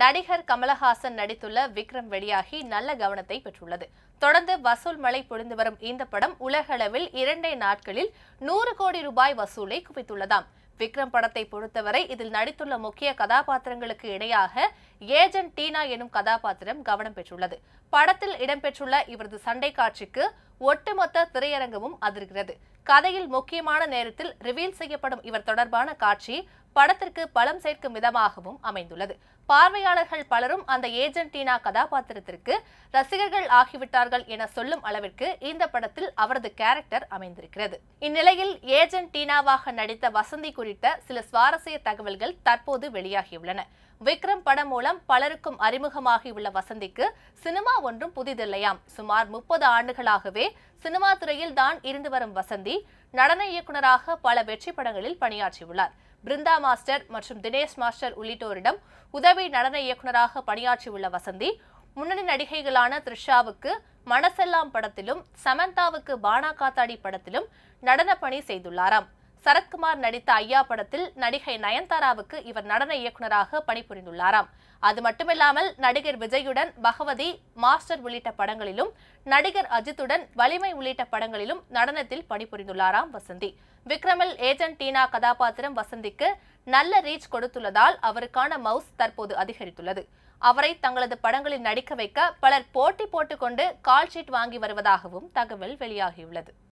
நடிகர் கமலஹாசன் நடித்துள்ள விக்ரம் வெளியாகி நல்ல கவனத்தை பெற்றுள்ளது தொடர்ந்து வசூல் மழை பொழிந்து வரும் இந்த படம் உலகளவில் இரண்டே நாட்களில் நூறு கோடி ரூபாய் வசூலை குவித்துள்ளதாம் விக்ரம் படத்தை பொறுத்தவரை இதில் நடித்துள்ள முக்கிய கதாபாத்திரங்களுக்கு இணையாக ஏஜென்ட் டீனா எனும் கதாபாத்திரம் கவனம் பெற்றுள்ளது படத்தில் இடம்பெற்றுள்ள இவரது சண்டை காட்சிக்கு ஒட்டுமொத்த திரையரங்கமும் அதிர்கிறது கதையில் முக்கியமான நேரத்தில் ரிவீல் செய்யப்படும் இவர் தொடர்பான காட்சி படத்திற்கு பலம் சேர்க்கும் விதமாகவும் அமைந்துள்ளது பார்வையாளர்கள் பலரும் அந்த ஏஜென்டினா கதாபாத்திரத்திற்கு ரசிகர்கள் ஆகிவிட்டார்கள் என சொல்லும் அளவிற்கு இந்த படத்தில் அவரது கேரக்டர் அமைந்திருக்கிறது இந்நிலையில் ஏஜென்டினாவாக நடித்த வசந்தி குறித்த சில சுவாரஸ்ய தகவல்கள் தற்போது வெளியாகியுள்ளன விக்ரம் படம் மூலம் பலருக்கும் அறிமுகமாகியுள்ள வசந்திக்கு சினிமா ஒன்றும் புதிதில்லையாம் சுமார் முப்பது ஆண்டுகளாகவே சினிமா துறையில் தான் இருந்து வரும் வசந்தி நடன இயக்குநராக பல வெற்றி படங்களில் பணியாற்றியுள்ளார் பிருந்தா மாஸ்டர் மற்றும் தினேஷ் மாஸ்டர் உள்ளிட்டோரிடம் உதவி நடன இயக்குநராக பணியாற்றியுள்ள வசந்தி முன்னணி நடிகைகளான த்ரிஷாவுக்கு மனசெல்லாம் படத்திலும் சமந்தாவுக்கு பானா காத்தாடி படத்திலும் நடன பணி செய்துள்ளாராம் சரத்குமார் நடித்த ஐயா படத்தில் நடிகை நயன்தாராவுக்கு இவர் நடன இயக்குநராக பணிபுரிந்துள்ளாராம் அது மட்டுமில்லாமல் நடிகர் விஜயுடன் பகவதி மாஸ்டர் உள்ளிட்ட படங்களிலும் நடிகர் அஜித்துடன் வலிமை உள்ளிட்ட படங்களிலும் நடனத்தில் பணிபுரிந்துள்ளாராம் வசந்தி விக்ரமில் ஏஜென்ட் டீனா கதாபாத்திரம் வசந்திக்கு நல்ல ரீச் கொடுத்துள்ளதால் அவருக்கான மவுஸ் தற்போது அதிகரித்துள்ளது அவரை தங்களது படங்களில் நடிக்க வைக்க பலர் போட்டி போட்டுக்கொண்டு கால் ஷீட் வாங்கி வருவதாகவும் தகவல் வெளியாகியுள்ளது